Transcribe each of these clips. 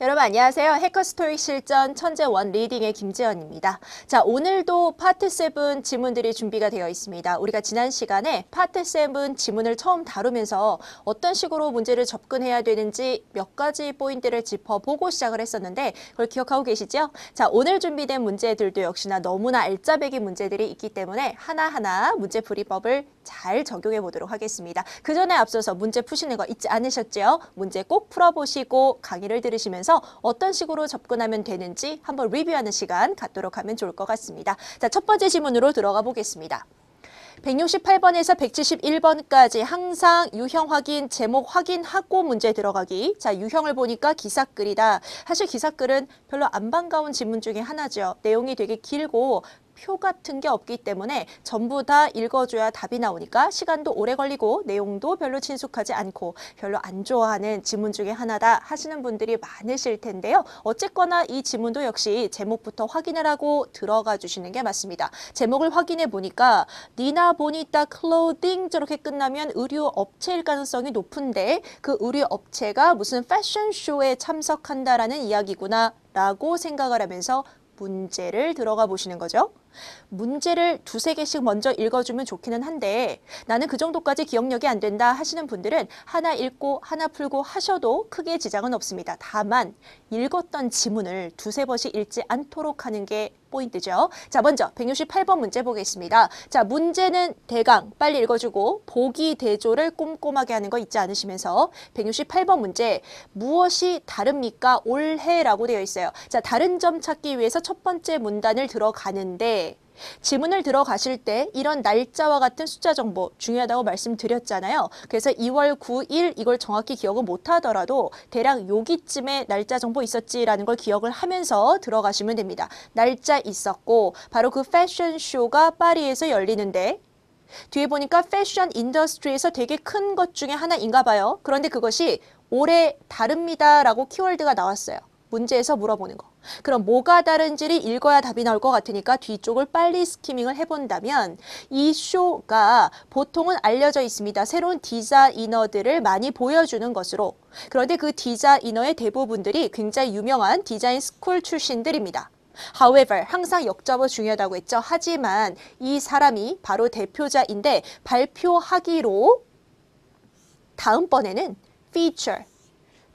여러분 안녕하세요. 해커스토익 실전 천재원 리딩의 김재현입니다자 오늘도 파트 세븐 지문들이 준비가 되어 있습니다. 우리가 지난 시간에 파트 세븐 지문을 처음 다루면서 어떤 식으로 문제를 접근해야 되는지 몇 가지 포인트를 짚어보고 시작을 했었는데 그걸 기억하고 계시죠? 자 오늘 준비된 문제들도 역시나 너무나 알짜배기 문제들이 있기 때문에 하나하나 문제 풀이법을 잘 적용해 보도록 하겠습니다. 그 전에 앞서서 문제 푸시는 거 잊지 않으셨죠? 문제 꼭 풀어보시고 강의를 들으시면서 따서 어떤 식으로 접근하면 되는지 한번 리뷰하는 시간 갖도록 하면 좋을 것 같습니다. 자, 첫 번째 지문으로 들어가 보겠습니다. 168번에서 171번까지 항상 유형 확인, 제목 확인하고 문제 들어가기. 자, 유형을 보니까 기사글이다. 사실 기사글은 별로 안 반가운 질문 중에 하나죠. 내용이 되게 길고 표 같은 게 없기 때문에 전부 다 읽어줘야 답이 나오니까 시간도 오래 걸리고 내용도 별로 친숙하지 않고 별로 안 좋아하는 지문 중에 하나다 하시는 분들이 많으실 텐데요. 어쨌거나 이 지문도 역시 제목부터 확인을 하고 들어가 주시는 게 맞습니다. 제목을 확인해 보니까 니나 보니타 클로딩 저렇게 끝나면 의류 업체일 가능성이 높은데 그 의류 업체가 무슨 패션쇼에 참석한다라는 이야기구나 라고 생각을 하면서 문제를 들어가 보시는 거죠. 문제를 두세 개씩 먼저 읽어주면 좋기는 한데 나는 그 정도까지 기억력이 안 된다 하시는 분들은 하나 읽고 하나 풀고 하셔도 크게 지장은 없습니다. 다만 읽었던 지문을 두세 번씩 읽지 않도록 하는 게 포인트죠. 자, 먼저 168번 문제 보겠습니다. 자, 문제는 대강 빨리 읽어주고 보기 대조를 꼼꼼하게 하는 거 잊지 않으시면서 168번 문제 무엇이 다릅니까? 올해라고 되어 있어요. 자, 다른 점 찾기 위해서 첫 번째 문단을 들어가는데 지문을 들어가실 때 이런 날짜와 같은 숫자 정보 중요하다고 말씀드렸잖아요. 그래서 2월 9일 이걸 정확히 기억을 못하더라도 대략 여기쯤에 날짜 정보 있었지라는 걸 기억을 하면서 들어가시면 됩니다. 날짜 있었고 바로 그 패션쇼가 파리에서 열리는데 뒤에 보니까 패션 인더스트리에서 되게 큰 것 중에 하나인가 봐요. 그런데 그것이 올해 다릅니다라고 키워드가 나왔어요. 문제에서 물어보는 거. 그럼 뭐가 다른지를 읽어야 답이 나올 것 같으니까 뒤쪽을 빨리 스키밍을 해본다면 이 쇼가 보통은 알려져 있습니다. 새로운 디자이너들을 많이 보여주는 것으로. 그런데 그 디자이너의 대부분들이 굉장히 유명한 디자인 스쿨 출신들입니다. However, 항상 역접어 중요하다고 했죠. 하지만 이 사람이 바로 대표자인데 발표하기로 다음번에는 feature,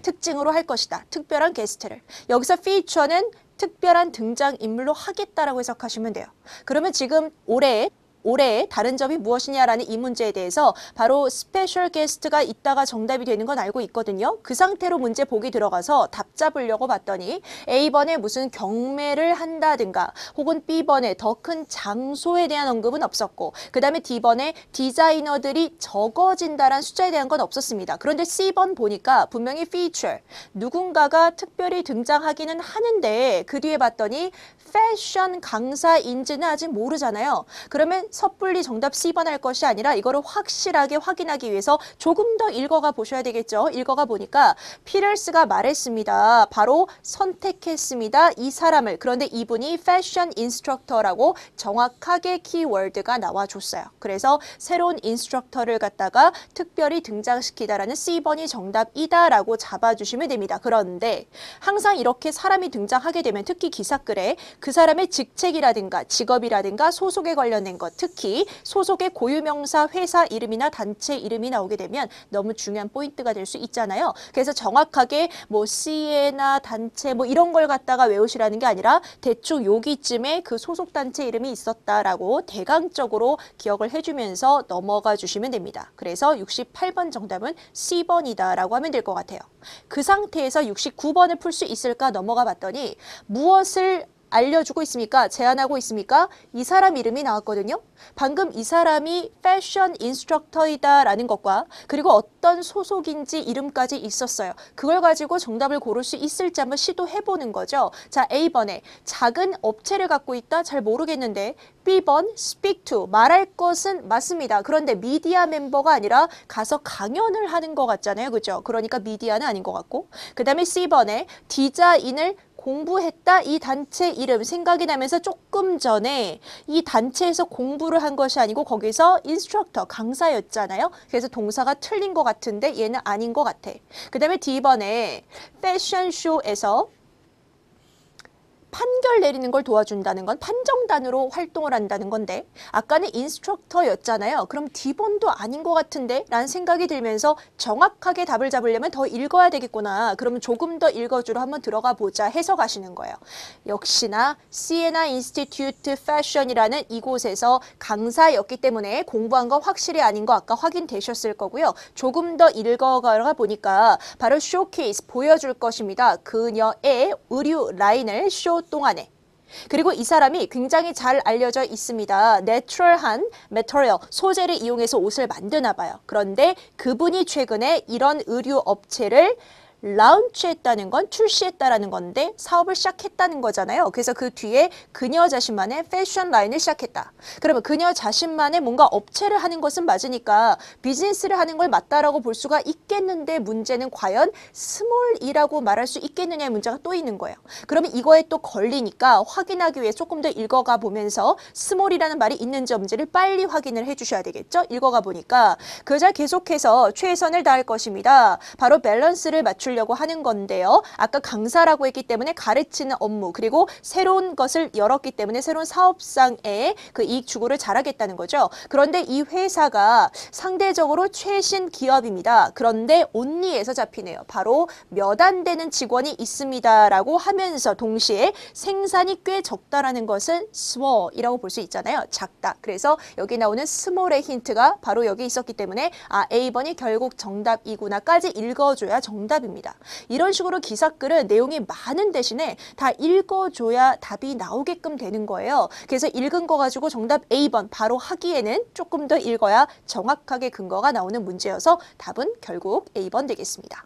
특징으로 할 것이다. 특별한 게스트를. 여기서 피 e 는 특별한 등장인물로 하겠다라고 해석하시면 돼요. 그러면 지금 올해 올해의 다른 점이 무엇이냐라는 이 문제에 대해서 바로 스페셜 게스트가 있다가 정답이 되는 건 알고 있거든요. 그 상태로 문제 보기 들어가서 답 잡으려고 봤더니 A번에 무슨 경매를 한다든가 혹은 B번에 더 큰 장소에 대한 언급은 없었고 그 다음에 D번에 디자이너들이 적어진다란 숫자에 대한 건 없었습니다. 그런데 C번 보니까 분명히 feature 누군가가 특별히 등장하기는 하는데 그 뒤에 봤더니 패션 강사인지는 아직 모르잖아요. 그러면 섣불리 정답 C번 할 것이 아니라 이거를 확실하게 확인하기 위해서 조금 더 읽어가 보셔야 되겠죠. 읽어가 보니까 피럴스가 말했습니다. 바로 선택했습니다. 이 사람을. 그런데 이분이 패션 인스트럭터라고 정확하게 키워드가 나와줬어요. 그래서 새로운 인스트럭터를 갖다가 특별히 등장시키다라는 C번이 정답이다라고 잡아주시면 됩니다. 그런데 항상 이렇게 사람이 등장하게 되면 특히 기사글에 그 사람의 직책이라든가 직업이라든가 소속에 관련된 것 특히 소속의 고유명사 회사 이름이나 단체 이름이 나오게 되면 너무 중요한 포인트가 될 수 있잖아요. 그래서 정확하게 뭐 시에나 단체 뭐 이런 걸 갖다가 외우시라는 게 아니라 대충 여기쯤에 그 소속 단체 이름이 있었다라고 대강적으로 기억을 해주면서 넘어가 주시면 됩니다. 그래서 68번 정답은 C번이다라고 하면 될 것 같아요. 그 상태에서 69번을 풀 수 있을까 넘어가 봤더니 무엇을 알려주고 있습니까? 제안하고 있습니까? 이 사람 이름이 나왔거든요. 방금 이 사람이 패션 인스트럭터이다라는 것과 그리고 어떤 소속인지 이름까지 있었어요. 그걸 가지고 정답을 고를 수 있을지 한번 시도해보는 거죠. 자, A번에 작은 업체를 갖고 있다? 잘 모르겠는데 B번 speak to 말할 것은 맞습니다. 그런데 미디어 멤버가 아니라 가서 강연을 하는 것 같잖아요. 그죠? 렇 그러니까 미디어는 아닌 것 같고 그 다음에 C번에 디자인을 공부했다 이 단체 이름 생각이 나면서 조금 전에 이 단체에서 공부를 한 것이 아니고 거기서 인스트럭터 강사였잖아요. 그래서 동사가 틀린 것 같은데 얘는 아닌 것 같아. 그 다음에 D번에 패션쇼에서 판결 내리는 걸 도와준다는 건 판정단으로 활동을 한다는 건데 아까는 인스트럭터였잖아요. 그럼 디본도 아닌 것 같은데 라는 생각이 들면서 정확하게 답을 잡으려면 더 읽어야 되겠구나. 그러면 조금 더 읽어주러 한번 들어가 보자 해서 가시는 거예요. 역시나 시에나 인스티튜트 패션이라는 이곳에서 강사였기 때문에 공부한 거 확실히 아닌 거 아까 확인되셨을 거고요. 조금 더읽어가 보니까 바로 쇼케이스 보여줄 것입니다. 그녀의 의류 라인을 쇼 동안에 그리고 이 사람이 굉장히 잘 알려져 있습니다. 내추럴한 메터리얼, 소재를 이용해서 옷을 만드나 봐요. 그런데 그분이 최근에 이런 의류 업체를 라운치했다는 건 출시했다라는 건데 사업을 시작했다는 거잖아요. 그래서 그 뒤에 그녀 자신만의 패션 라인을 시작했다. 그러면 그녀 자신만의 뭔가 업체를 하는 것은 맞으니까 비즈니스를 하는 걸 맞다라고 볼 수가 있겠는데 문제는 과연 스몰이라고 말할 수 있겠느냐의 문제가 또 있는 거예요. 그러면 이거에 또 걸리니까 확인하기 위해 조금 더 읽어가 보면서 스몰이라는 말이 있는지 없는지를 빨리 확인을 해주셔야 되겠죠. 읽어가 보니까 그 여자 계속해서 최선을 다할 것입니다. 바로 밸런스를 맞출 주려고 하는 건데요. 아까 강사라고 했기 때문에 가르치는 업무 그리고 새로운 것을 열었기 때문에 새로운 사업상에그 이익 추구를 잘하겠다는 거죠. 그런데 이 회사가 상대적으로 최신 기업입니다. 그런데 온리에서 잡히네요. 바로 몇 안 되는 직원이 있습니다라고 하면서 동시에 생산이 꽤 적다라는 것은 small이라고 볼 수 있잖아요. 작다. 그래서 여기 나오는 스몰의 힌트가 바로 여기 있었기 때문에 아 A번이 결국 정답이구나까지 읽어줘야 정답입니다. 있니다 이런 식으로 기사글은 내용이 많은 대신에 다 읽어줘야 답이 나오게끔 되는 거예요. 그래서 읽은 거 가지고 정답 A번 바로 하기에는 조금 더 읽어야 정확하게 근거가 나오는 문제여서 답은 결국 A번 되겠습니다.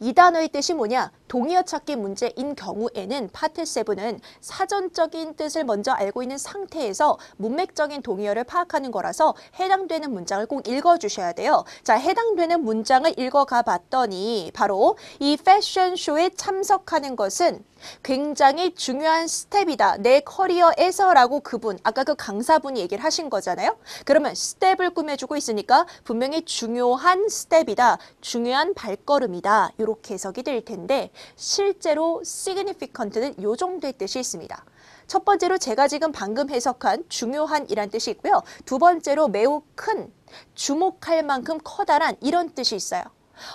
이 단어의 뜻이 뭐냐? 동의어 찾기 문제인 경우에는 파트 7은 사전적인 뜻을 먼저 알고 있는 상태에서 문맥적인 동의어를 파악하는 거라서 해당되는 문장을 꼭 읽어주셔야 돼요. 자, 해당되는 문장을 읽어가 봤더니 바로 이 패션쇼에 참석하는 것은 굉장히 중요한 스텝이다. 내 커리어에서 라고 그분, 아까 그 강사분이 얘기를 하신 거잖아요. 그러면 스텝을 꾸며주고 있으니까 분명히 중요한 스텝이다. 중요한 발걸음이다. 이렇게 해석이 될 텐데 실제로 significant는 요정도의 뜻이 있습니다. 첫 번째로 제가 지금 방금 해석한 중요한이란 뜻이 있고요. 두 번째로 매우 큰, 주목할 만큼 커다란 이런 뜻이 있어요.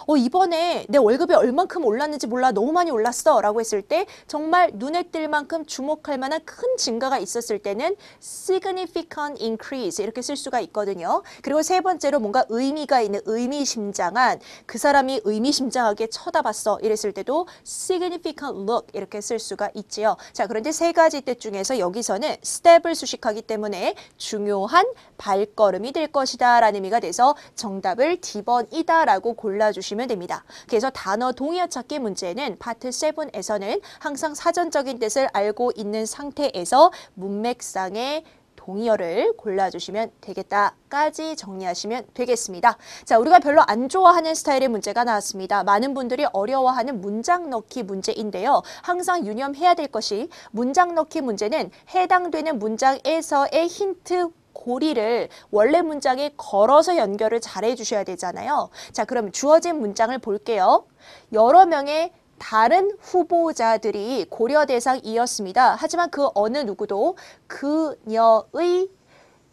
어, 이번에 내 월급이 얼만큼 올랐는지 몰라 너무 많이 올랐어 라고 했을 때 정말 눈에 띌 만큼 주목할 만한 큰 증가가 있었을 때는 significant increase 이렇게 쓸 수가 있거든요. 그리고 세 번째로 뭔가 의미가 있는 의미심장한 그 사람이 의미심장하게 쳐다봤어 이랬을 때도 significant look 이렇게 쓸 수가 있지요. 자 그런데 세 가지 때 중에서 여기서는 스텝을 수식하기 때문에 중요한 발걸음이 될 것이다 라는 의미가 돼서 정답을 D번이다 라고 골라주 주시면 됩니다. 그래서 단어 동의어 찾기 문제는 파트 7에서는 항상 사전적인 뜻을 알고 있는 상태에서 문맥상의 동의어를 골라주시면 되겠다까지 정리하시면 되겠습니다. 자, 우리가 별로 안 좋아하는 스타일의 문제가 나왔습니다. 많은 분들이 어려워하는 문장 넣기 문제인데요. 항상 유념해야 될 것이 문장 넣기 문제는 해당되는 문장에서의 힌트 고리를 원래 문장에 걸어서 연결을 잘해 주셔야 되잖아요. 자, 그럼 주어진 문장을 볼게요. 여러 명의 다른 후보자들이 고려 대상이었습니다. 하지만 그 어느 누구도 그녀의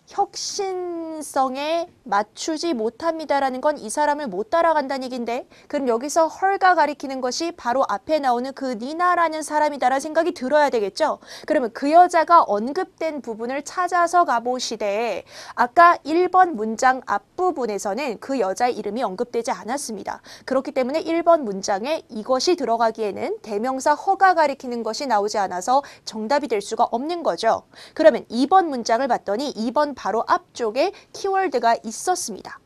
혁신성에 맞추지 못합니다라는 건 이 사람을 못 따라간다는 얘기인데 그럼 여기서 헐가 가리키는 것이 바로 앞에 나오는 그 니나라는 사람이다라는 생각이 들어야 되겠죠. 그러면 그 여자가 언급된 부분을 찾아서 가보시되 아까 1번 문장 앞부분에서는 그 여자의 이름이 언급되지 않았습니다. 그렇기 때문에 1번 문장에 이것이 들어가기에는 대명사 허가 가리키는 것이 나오지 않아서 정답이 될 수가 없는 거죠. 그러면 2번 문장을 봤더니 2번 바로 앞쪽에 키워드가 있었습니다.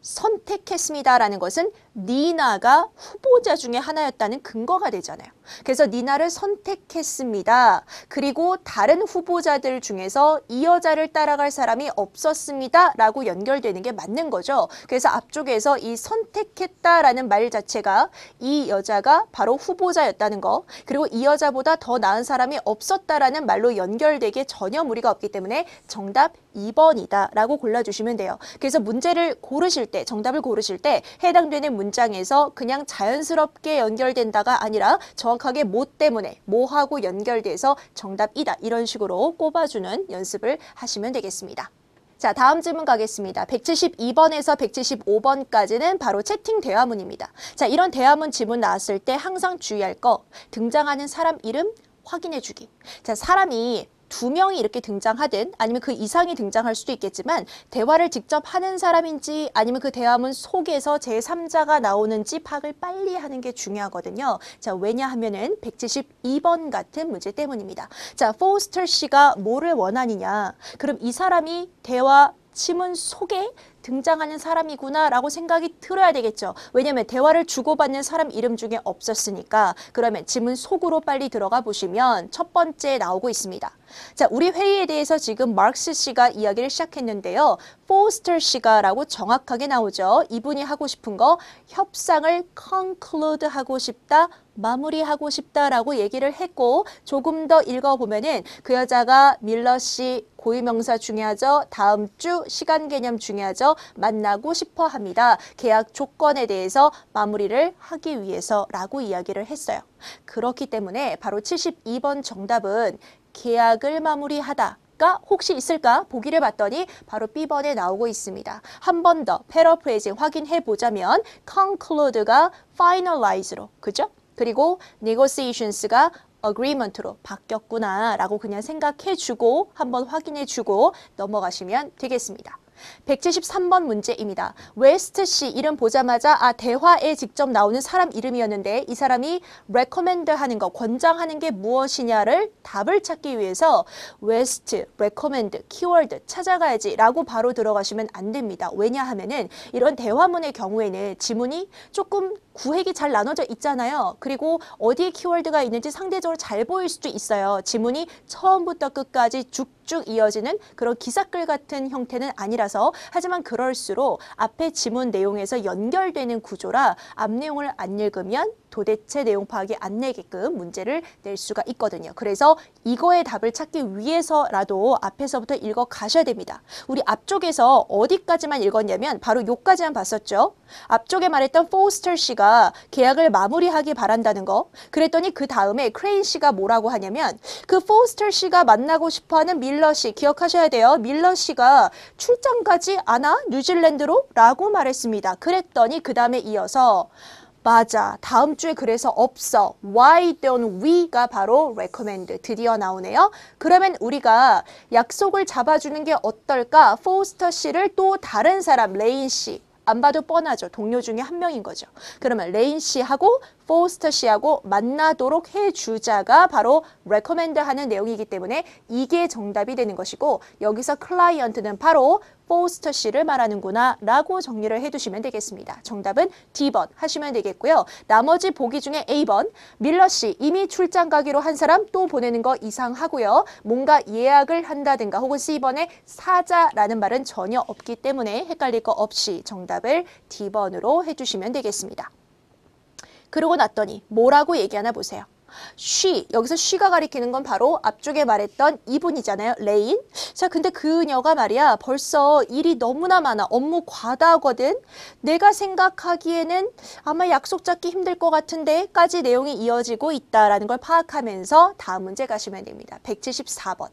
선택했습니다라는 것은 니나가 후보자 중에 하나였다는 근거가 되잖아요. 그래서 니나를 선택했습니다. 그리고 다른 후보자들 중에서 이 여자를 따라갈 사람이 없었습니다. 라고 연결되는 게 맞는 거죠. 그래서 앞쪽에서 이 선택했다라는 말 자체가 이 여자가 바로 후보자였다는 거 그리고 이 여자보다 더 나은 사람이 없었다라는 말로 연결되게 전혀 무리가 없기 때문에 정답 2번이다 라고 골라주시면 돼요. 그래서 문제를 고르실 때 정답을 고르실 때 해당되는 문장에서 그냥 자연스럽게 연결된다가 아니라 정확 정확하게 뭐 때문에 뭐하고 연결돼서 정답이다 이런 식으로 꼽아주는 연습을 하시면 되겠습니다. 자 다음 질문 가겠습니다. 172번에서 175번까지는 바로 채팅 대화문입니다. 자 이런 대화문 지문 나왔을 때 항상 주의할 거 등장하는 사람 이름 확인해주기. 자 사람이 두 명이 이렇게 등장하든 아니면 그 이상이 등장할 수도 있겠지만 대화를 직접 하는 사람인지 아니면 그 대화문 속에서 제3자가 나오는지 파악을 빨리 하는 게 중요하거든요. 자, 왜냐하면은 172번 같은 문제 때문입니다. 자, 포스터 씨가 뭐를 원하느냐? 그럼 이 사람이 대화 침은 속에 등장하는 사람이구나라고 생각이 들어야 되겠죠. 왜냐하면 대화를 주고받는 사람 이름 중에 없었으니까 그러면 지문 속으로 빨리 들어가 보시면 첫 번째 나오고 있습니다. 자, 우리 회의에 대해서 지금 마크스 씨가 이야기를 시작했는데요. 포스터 씨가 라고 정확하게 나오죠. 이분이 하고 싶은 거 협상을 conclude 하고 싶다. 마무리하고 싶다라고 얘기를 했고 조금 더 읽어보면은 그 여자가 밀러 씨 고유명사 중요하죠. 다음 주 시간 개념 중요하죠. 만나고 싶어 합니다. 계약 조건에 대해서 마무리를 하기 위해서라고 이야기를 했어요. 그렇기 때문에 바로 72번 정답은 계약을 마무리하다. 가 혹시 있을까 보기를 봤더니 바로 B번에 나오고 있습니다. 한 번 더 패러프레이징 확인해 보자면 conclude가 finalize로 그죠? 그리고 negotiations가 agreement로 바뀌었구나라고 그냥 생각해 주고 한 번 확인해 주고 넘어가시면 되겠습니다. 173번 문제입니다. 웨스트 씨 이름 보자마자 아 대화에 직접 나오는 사람 이름이었는데 이 사람이 recommend 하는 거 권장하는 게 무엇이냐를 답을 찾기 위해서 웨스트, recommend, 키워드 찾아가야지 라고 바로 들어가시면 안 됩니다. 왜냐하면은 이런 대화문의 경우에는 지문이 조금 구획이 잘 나눠져 있잖아요. 그리고 어디에 키워드가 있는지 상대적으로 잘 보일 수도 있어요. 지문이 처음부터 끝까지 쭉쭉 이어지는 그런 기사글 같은 형태는 아니라서 하지만 그럴수록 앞에 지문 내용에서 연결되는 구조라 앞 내용을 안 읽으면 도대체 내용 파악이 안 내게끔 문제를 낼 수가 있거든요. 그래서 이거의 답을 찾기 위해서라도 앞에서부터 읽어 가셔야 됩니다. 우리 앞쪽에서 어디까지만 읽었냐면 바로 요까지만 봤었죠. 앞쪽에 말했던 포스터 씨가 계약을 마무리하기 바란다는 거. 그랬더니 그 다음에 크레인 씨가 뭐라고 하냐면 그 포스터 씨가 만나고 싶어하는 밀러 씨 기억하셔야 돼요. 밀러 씨가 출장 가지 않아 뉴질랜드로 라고 말했습니다. 그랬더니 그 다음에 이어서 맞아. 다음 주에 그래서 없어. Why don't we가 바로 recommend. 드디어 나오네요. 그러면 우리가 약속을 잡아주는 게 어떨까? 포스터 씨를 또 다른 사람, 레인 씨. 안 봐도 뻔하죠. 동료 중에 한 명인 거죠. 그러면 레인 씨하고 포스터 씨하고 만나도록 해주자가 바로 recommend 하는 내용이기 때문에 이게 정답이 되는 것이고 여기서 클라이언트는 바로 포스터 씨를 말하는구나 라고 정리를 해두시면 되겠습니다. 정답은 D번 하시면 되겠고요. 나머지 보기 중에 A번 밀러 씨 이미 출장 가기로 한 사람 또 보내는 거 이상하고요. 뭔가 예약을 한다든가 혹은 C번에 사자라는 말은 전혀 없기 때문에 헷갈릴 거 없이 정답을 D번으로 해주시면 되겠습니다. 그러고 났더니 뭐라고 얘기하나 보세요. she 여기서 she가 가리키는 건 바로 앞쪽에 말했던 이분이잖아요 레인 자 근데 그녀가 말이야 벌써 일이 너무나 많아 업무 과다하거든 내가 생각하기에는 아마 약속 잡기 힘들 것 같은데 까지 내용이 이어지고 있다라는 걸 파악하면서 다음 문제 가시면 됩니다 174번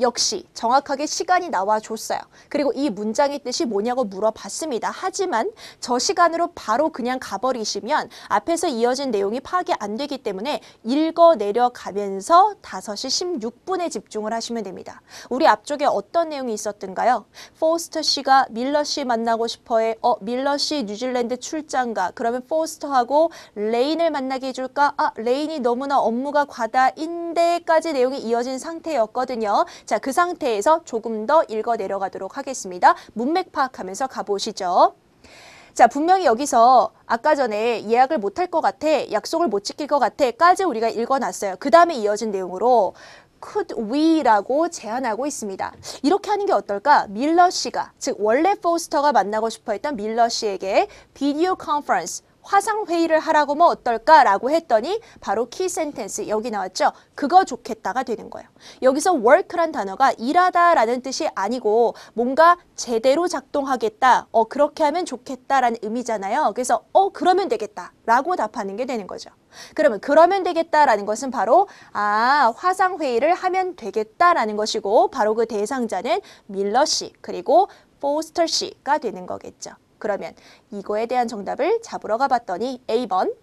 역시 정확하게 시간이 나와줬어요 그리고 이 문장의 뜻이 뭐냐고 물어봤습니다 하지만 저 시간으로 바로 그냥 가버리시면 앞에서 이어진 내용이 파악이 안 되기 때문에 읽어 내려가면서 5시 16분에 집중을 하시면 됩니다. 우리 앞쪽에 어떤 내용이 있었던가요? 포스터 씨가 밀러 씨 만나고 싶어해. 어, 밀러 씨 뉴질랜드 출장가. 그러면 포스터하고 레인을 만나게 해줄까? 아, 레인이 너무나 업무가 과다인데까지 내용이 이어진 상태였거든요. 자, 그 상태에서 조금 더 읽어 내려가도록 하겠습니다. 문맥 파악하면서 가보시죠. 자 분명히 여기서 아까 전에 예약을 못할 것 같아 약속을 못 지킬 것 같아 까지 우리가 읽어놨어요 그 다음에 이어진 내용으로 could we라고 제안하고 있습니다. 이렇게 하는 게 어떨까? 밀러 씨가, 즉 원래 포스터가 만나고 싶어 했던 밀러 씨에게 비디오 컨퍼런스, 화상회의를 하라고 뭐 어떨까라고 했더니 바로 키 센텐스 여기 나왔죠. 그거 좋겠다가 되는 거예요. 여기서 work란 단어가 일하다라는 뜻이 아니고 뭔가 제대로 작동하겠다. 어 그렇게 하면 좋겠다라는 의미잖아요. 그래서 어 그러면 되겠다라고 답하는 게 되는 거죠. 그러면 그러면 되겠다라는 것은 바로 아 화상회의를 하면 되겠다라는 것이고 바로 그 대상자는 밀러 씨 그리고 포스터 씨가 되는 거겠죠. 그러면 이거에 대한 정답을 잡으러 가봤더니 A번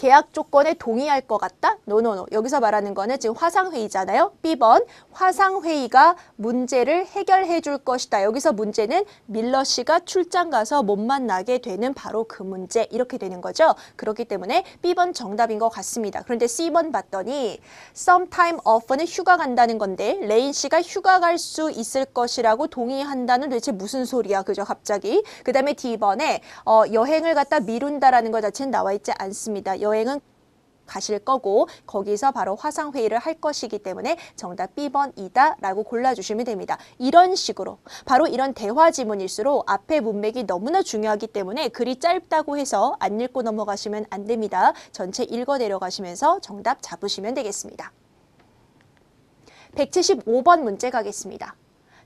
계약 조건에 동의할 것 같다? 노노노. 여기서 말하는 거는 지금 화상회의잖아요. B번 화상회의가 문제를 해결해 줄 것이다. 여기서 문제는 밀러 씨가 출장 가서 못 만나게 되는 바로 그 문제 이렇게 되는 거죠. 그렇기 때문에 B번 정답인 것 같습니다. 그런데 C번 봤더니 sometime off는 휴가 간다는 건데 레인 씨가 휴가 갈 수 있을 것이라고 동의한다는 도대체 무슨 소리야 그죠 갑자기 그 다음에 D번에 어, 여행을 갖다 미룬다라는 것 자체는 나와 있지 않습니다. 여행은 가실 거고 거기서 바로 화상회의를 할 것이기 때문에 정답 B번이다 라고 골라주시면 됩니다. 이런 식으로 바로 이런 대화 지문일수록 앞에 문맥이 너무나 중요하기 때문에 글이 짧다고 해서 안 읽고 넘어가시면 안 됩니다. 전체 읽어 내려가시면서 정답 잡으시면 되겠습니다. 175번 문제 가겠습니다.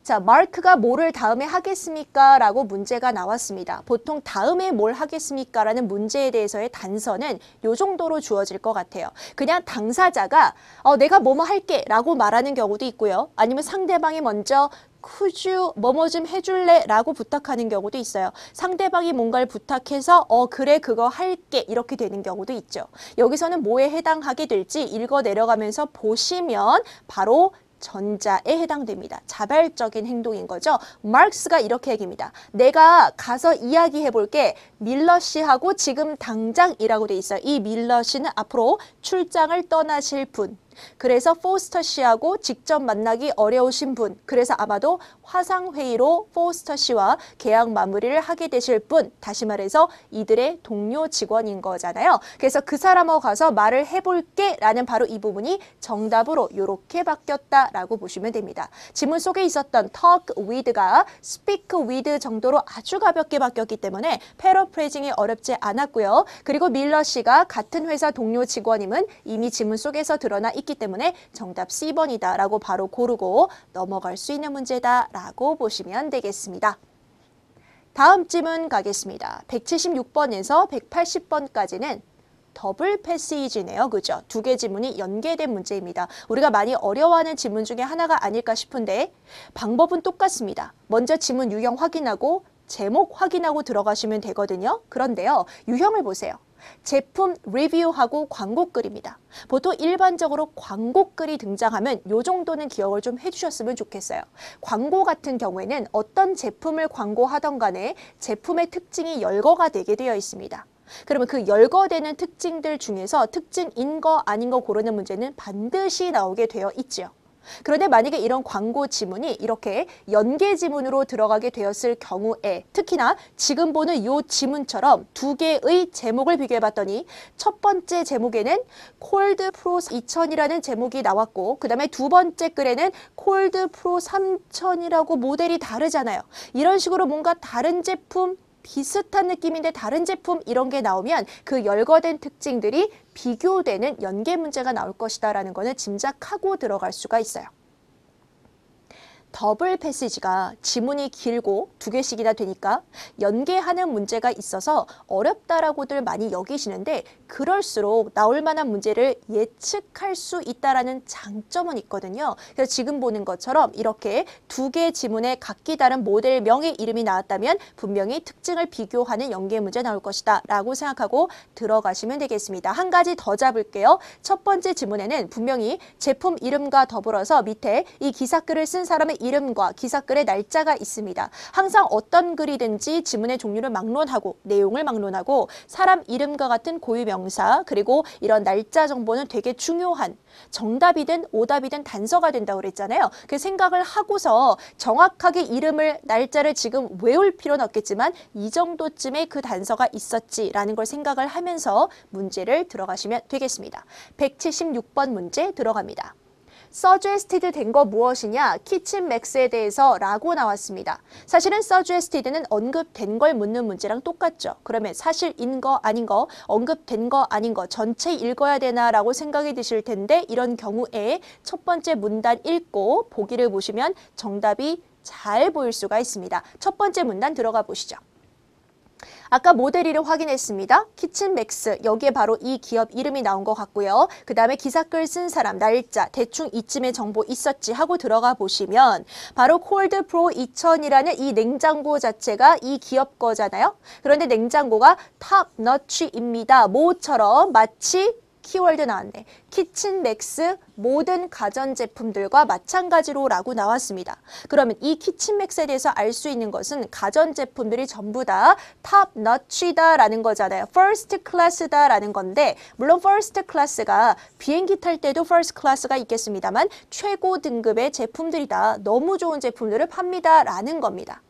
자, 마크가 뭐를 다음에 하겠습니까? 라고 문제가 나왔습니다. 보통 다음에 뭘 하겠습니까? 라는 문제에 대해서의 단서는 요 정도로 주어질 것 같아요. 그냥 당사자가 어, 내가 뭐뭐 할게 라고 말하는 경우도 있고요. 아니면 상대방이 먼저 쿠주 뭐뭐 좀 해줄래? 라고 부탁하는 경우도 있어요. 상대방이 뭔가를 부탁해서 어 그래 그거 할게 이렇게 되는 경우도 있죠. 여기서는 뭐에 해당하게 될지 읽어 내려가면서 보시면 바로 전자에 해당됩니다. 자발적인 행동인 거죠. 마르크스가 이렇게 얘기합니다. 내가 가서 이야기해 볼게. 밀러 씨하고 지금 당장이라고 돼 있어요. 이 밀러 씨는 앞으로 출장을 떠나실 분. 그래서 포스터 씨하고 직접 만나기 어려우신 분 그래서 아마도 화상회의로 포스터 씨와 계약 마무리를 하게 되실 분 다시 말해서 이들의 동료 직원인 거잖아요. 그래서 그 사람하고 가서 말을 해볼게 라는 바로 이 부분이 정답으로 이렇게 바뀌었다라고 보시면 됩니다. 지문 속에 있었던 talk with가 speak with 정도로 아주 가볍게 바뀌었기 때문에 패러프레징이 어렵지 않았고요. 그리고 밀러 씨가 같은 회사 동료 직원임은 이미 지문 속에서 드러나 있 있기 때문에 정답 C번이다라고 바로 고르고 넘어갈 수 있는 문제다라고 보시면 되겠습니다. 다음 질문 가겠습니다. 176번에서 180번까지는 더블 패시지네요. 그죠? 두 개 지문이 연계된 문제입니다. 우리가 많이 어려워하는 지문 중에 하나가 아닐까 싶은데 방법은 똑같습니다. 먼저 지문 유형 확인하고 제목 확인하고 들어가시면 되거든요. 그런데요. 유형을 보세요. 제품 리뷰하고 광고글입니다. 보통 일반적으로 광고글이 등장하면 요 정도는 기억을 좀 해주셨으면 좋겠어요. 광고 같은 경우에는 어떤 제품을 광고하던 간에 제품의 특징이 열거가 되게 되어 있습니다. 그러면 그 열거되는 특징들 중에서 특징인 거 아닌 거 고르는 문제는 반드시 나오게 되어 있지요. 그런데 만약에 이런 광고 지문이 이렇게 연계 지문으로 들어가게 되었을 경우에 특히나 지금 보는 이 지문처럼 두 개의 제목을 비교해 봤더니 첫 번째 제목에는 콜드 프로 2000이라는 제목이 나왔고 그 다음에 두 번째 글에는 콜드 프로 3000이라고 모델이 다르잖아요. 이런 식으로 뭔가 다른 제품, 비슷한 느낌인데 다른 제품 이런 게 나오면 그 열거된 특징들이 비교되는 연계 문제가 나올 것이다라는 거는 짐작하고 들어갈 수가 있어요. 더블 패시지가 지문이 길고 두 개씩이나 되니까 연계하는 문제가 있어서 어렵다라고들 많이 여기시는데 그럴수록 나올 만한 문제를 예측할 수 있다라는 장점은 있거든요. 그래서 지금 보는 것처럼 이렇게 두 개의 지문에 각기 다른 모델명의 이름이 나왔다면 분명히 특징을 비교하는 연계 문제 나올 것이다 라고 생각하고 들어가시면 되겠습니다. 한 가지 더 잡을게요. 첫 번째 지문에는 분명히 제품 이름과 더불어서 밑에 이 기사글을 쓴 사람의 이름과 기사글의 날짜가 있습니다. 항상 어떤 글이든지 지문의 종류를 막론하고 내용을 막론하고 사람 이름과 같은 고유명사 그리고 이런 날짜 정보는 되게 중요한 정답이든 오답이든 단서가 된다고 그랬잖아요. 그 생각을 하고서 정확하게 이름을 날짜를 지금 외울 필요는 없겠지만 이정도쯤에그 단서가 있었지라는 걸 생각을 하면서 문제를 들어가시면 되겠습니다. 176번 문제 들어갑니다. 서제스티드 된 거 무엇이냐 키친맥스에 대해서 라고 나왔습니다. 사실은 서제스티드는 언급된 걸 묻는 문제랑 똑같죠. 그러면 사실인 거 아닌 거 언급된 거 아닌 거 전체 읽어야 되나라고 생각이 드실 텐데 이런 경우에 첫 번째 문단 읽고 보기를 보시면 정답이 잘 보일 수가 있습니다. 첫 번째 문단 들어가 보시죠. 아까 모델 이름 확인했습니다. 키친맥스 여기에 바로 이 기업 이름이 나온 것 같고요. 그 다음에 기사글 쓴 사람 날짜 대충 이쯤에 정보 있었지 하고 들어가 보시면 바로 콜드 프로 2000이라는 이 냉장고 자체가 이 기업 거잖아요. 그런데 냉장고가 탑너치입니다. 모처럼 마치 키워드 나왔네. 키친맥스 모든 가전제품들과 마찬가지로 라고 나왔습니다. 그러면 이 키친맥스에 대해서 알 수 있는 것은 가전제품들이 전부 다 탑너치다 라는 거잖아요. 퍼스트 클래스다 라는 건데 물론 퍼스트 클래스가 비행기 탈 때도 퍼스트 클래스가 있겠습니다만 최고 등급의 제품들이다. 너무 좋은 제품들을 팝니다 라는 겁니다.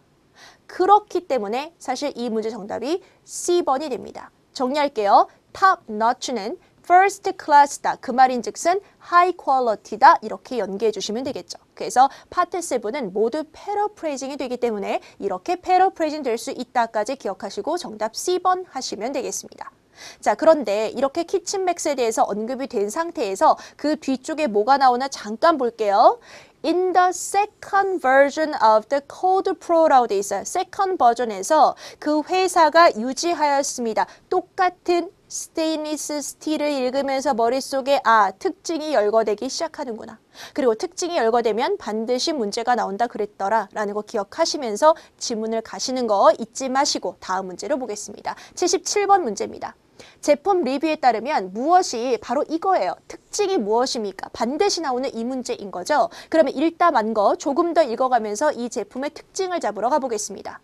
그렇기 때문에 사실 이 문제 정답이 C번이 됩니다. 정리할게요. 탑 너츠는 first class다. 그 말인즉슨 high quality다. 이렇게 연계해 주시면 되겠죠. 그래서 파트 7은 모두 패러프레이징이 되기 때문에 이렇게 패러프레이징 될수 있다까지 기억하시고 정답 C번 하시면 되겠습니다. 자 그런데 이렇게 키친맥스에 대해서 언급이 된 상태에서 그 뒤쪽에 뭐가 나오나 잠깐 볼게요. In the second version of the Code Pro라고 돼 있어요. second 버전에서 그 회사가 유지하였습니다. 똑같은 스테인리스 스틸을 읽으면서 머릿속에 아 특징이 열거되기 시작하는구나. 그리고 특징이 열거되면 반드시 문제가 나온다 그랬더라 라는 거 기억하시면서 지문을 가시는 거 잊지 마시고 다음 문제로 보겠습니다. 77번 문제입니다. 제품 리뷰에 따르면 무엇이 바로 이거예요. 특징이 무엇입니까? 반드시 나오는 이 문제인 거죠. 그러면 일단 만 거 조금 더 읽어가면서 이 제품의 특징을 잡으러 가보겠습니다.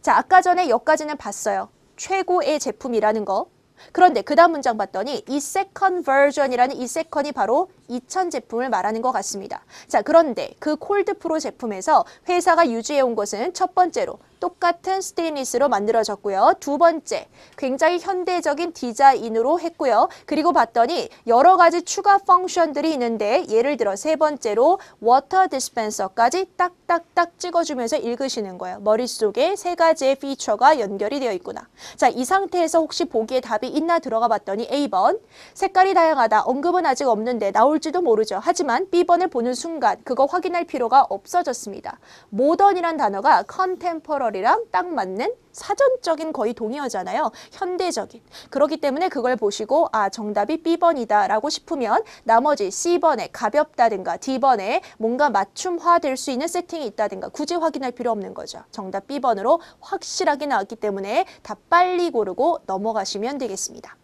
자, 아까 전에 여기까지는 봤어요. 최고의 제품이라는 거, 그런데 그 다음 문장 봤더니 이 세컨 버전이라는 이 세컨이 바로 2000 제품을 말하는 것 같습니다. 자 그런데 그 콜드프로 제품에서 회사가 유지해온 것은 첫 번째로 똑같은 스테인리스로 만들어졌고요. 두 번째, 굉장히 현대적인 디자인으로 했고요. 그리고 봤더니 여러 가지 추가 펑션들이 있는데 예를 들어 세 번째로 워터 디스펜서까지 딱딱딱 찍어주면서 읽으시는 거예요. 머릿속에 세 가지의 피처가 연결이 되어 있구나. 자, 이 상태에서 혹시 보기에 답이 있나 들어가 봤더니 A번, 색깔이 다양하다. 언급은 아직 없는데 나올지도 모르죠. 하지만 B번을 보는 순간 그거 확인할 필요가 없어졌습니다. 모던이란 단어가 컨템퍼러 소설이랑 딱 맞는 사전적인 거의 동의어잖아요. 현대적인. 그렇기 때문에 그걸 보시고 아 정답이 B번이다 라고 싶으면 나머지 C번에 가볍다든가 D번에 뭔가 맞춤화 될 수 있는 세팅이 있다든가 굳이 확인할 필요 없는 거죠. 정답 B번으로 확실하게 나왔기 때문에 다 빨리 고르고 넘어가시면 되겠습니다.